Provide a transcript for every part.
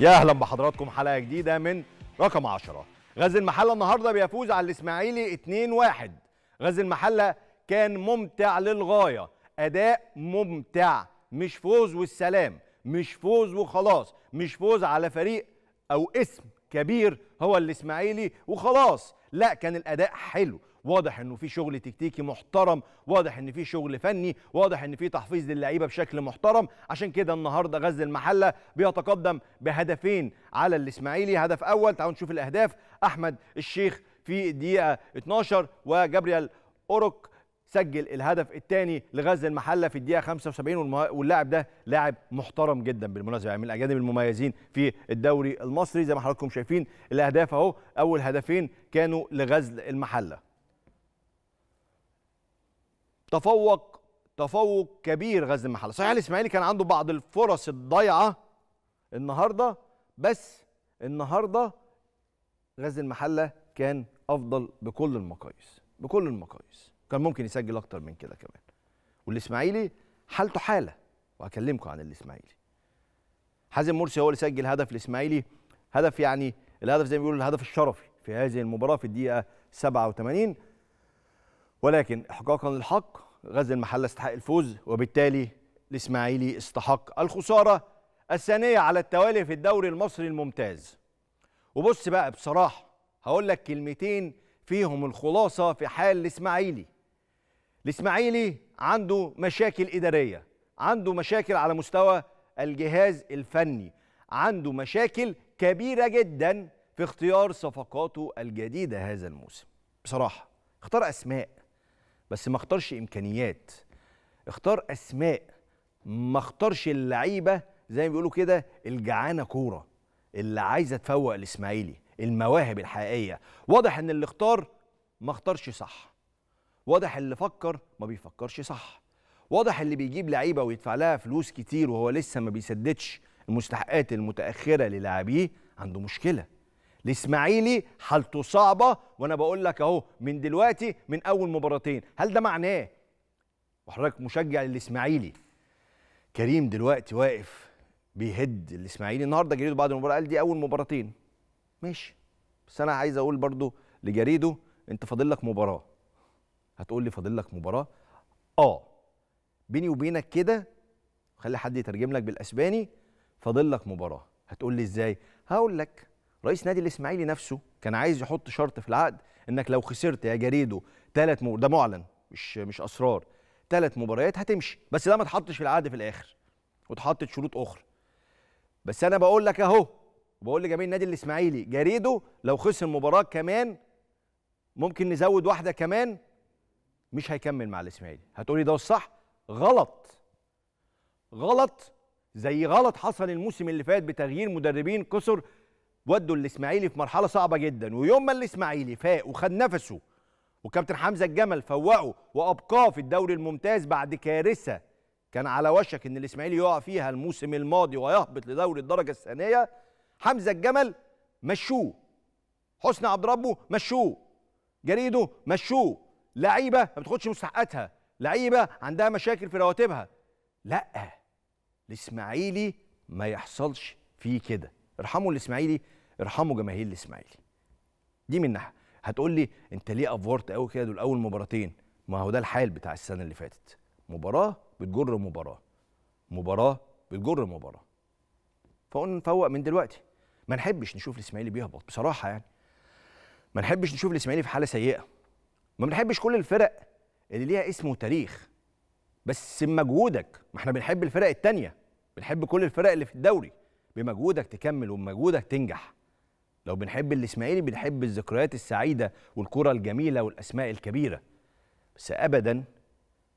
يا اهلا بحضراتكم حلقه جديده من رقم 10 غزل المحله النهارده بيفوز على الاسماعيلي 2-1 غزل المحله كان ممتع للغايه اداء ممتع مش فوز والسلام مش فوز وخلاص مش فوز على فريق او اسم كبير هو الاسماعيلي وخلاص لا كان الاداء حلو واضح انه في شغل تكتيكي محترم واضح ان في شغل فني واضح ان في تحفيز للعيبه بشكل محترم عشان كده النهارده غزل المحله بيتقدم بهدفين على الاسماعيلي هدف اول تعالوا نشوف الاهداف احمد الشيخ في الدقيقه 12 وجابريال اوروك سجل الهدف الثاني لغزل المحله في الدقيقه 75 واللاعب ده لاعب محترم جدا بالمناسبه يعني من الاجانب المميزين في الدوري المصري زي ما حضراتكم شايفين الاهداف اهو اول هدفين كانوا لغزل المحله تفوق تفوق كبير غزل المحله صحيح الاسماعيلي كان عنده بعض الفرص الضايعه النهارده بس النهارده غزل المحله كان افضل بكل المقاييس بكل المقاييس كان ممكن يسجل اكتر من كده كمان والاسماعيلي حالته حاله وهكلمكم عن الاسماعيلي حازم مرسي هو اللي سجل هدف الاسماعيلي هدف يعني الهدف زي ما بيقولوا الهدف الشرفي في هذه المباراه في الدقيقه 87 ولكن إحقاقا للحق غزل المحلة استحق الفوز وبالتالي الإسماعيلي استحق الخسارة الثانية على التوالي في الدوري المصري الممتاز وبص بقى بصراحة هقول لك كلمتين فيهم الخلاصة في حال الإسماعيلي الإسماعيلي عنده مشاكل إدارية عنده مشاكل على مستوى الجهاز الفني عنده مشاكل كبيرة جدا في اختيار صفقاته الجديدة هذا الموسم بصراحة اختار أسماء بس ما اختارش امكانيات اختار اسماء ما اختارش اللعيبه زي ما بيقولوا كده الجعانه كوره اللي عايزه تفوق الاسماعيلي المواهب الحقيقيه واضح ان اللي اختار ما اختارش صح واضح اللي فكر ما بيفكرش صح واضح اللي بيجيب لعيبه ويدفع لها فلوس كتير وهو لسه ما بيسددش المستحقات المتاخره للاعبيه عنده مشكله الاسماعيلي حالته صعبه وانا بقول لك اهو من دلوقتي من اول مباراتين هل ده معناه وحضرتك مشجع للاسماعيلي كريم دلوقتي واقف بيهد الاسماعيلي النهارده جريده بعد المباراه قال دي اول مباراتين ماشي بس انا عايز اقول برضو لجريده انت فاضل لك مباراه هتقول لي فاضل لك مباراه اه بيني وبينك كده خلي حد يترجم لك بالاسباني فاضل لك مباراه هتقول لي ازاي هقول لك رئيس نادي الاسماعيلي نفسه كان عايز يحط شرط في العقد انك لو خسرت يا جريدو ثلاث مو... ده معلن مش مش اسرار ثلاث مباريات هتمشي بس ده ما اتحطش في العقد في الاخر واتحطت شروط اخرى بس انا بقول لك اهو بقول لجميع نادي الاسماعيلي جريدو لو خسر مباراه كمان ممكن نزود واحده كمان مش هيكمل مع الاسماعيلي هتقولي ده الصح غلط غلط زي غلط حصل الموسم اللي فات بتغيير مدربين كسر ودوا الاسماعيلي في مرحله صعبه جدا ويوم ما الاسماعيلي فاق وخد نفسه وكابتن حمزه الجمل فوقه وابقاه في الدوري الممتاز بعد كارثه كان على وشك ان الاسماعيلي يقع فيها الموسم الماضي ويهبط لدوري الدرجه الثانيه حمزه الجمل مشوه حسني عبد ربه مشوه جريده مشوه لعيبه ما بتاخدش مستحقاتها لعيبه عندها مشاكل في رواتبها لا الاسماعيلي ما يحصلش فيه كده ارحموا الاسماعيلي ارحموا جماهير الاسماعيلي دي من ناحيه هتقول لي انت ليه افورت قوي كده دول اول مباراتين ما هو ده الحال بتاع السنه اللي فاتت مباراه بتجر مباراه مباراه بتجر مباراه فقلنا نفوق من دلوقتي ما نحبش نشوف الاسماعيلي بيهبط بصراحه يعني ما نحبش نشوف الاسماعيلي في حاله سيئه ما بنحبش كل الفرق اللي ليها اسم وتاريخ بس بمجهودك ما احنا بنحب الفرق التانية بنحب كل الفرق اللي في الدوري بمجهودك تكمل وبمجهودك تنجح لو بنحب الاسماعيلي بنحب الذكريات السعيده والكره الجميله والاسماء الكبيره بس ابدا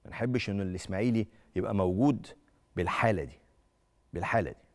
ما نحبش ان الاسماعيلي يبقى موجود بالحاله دي بالحاله دي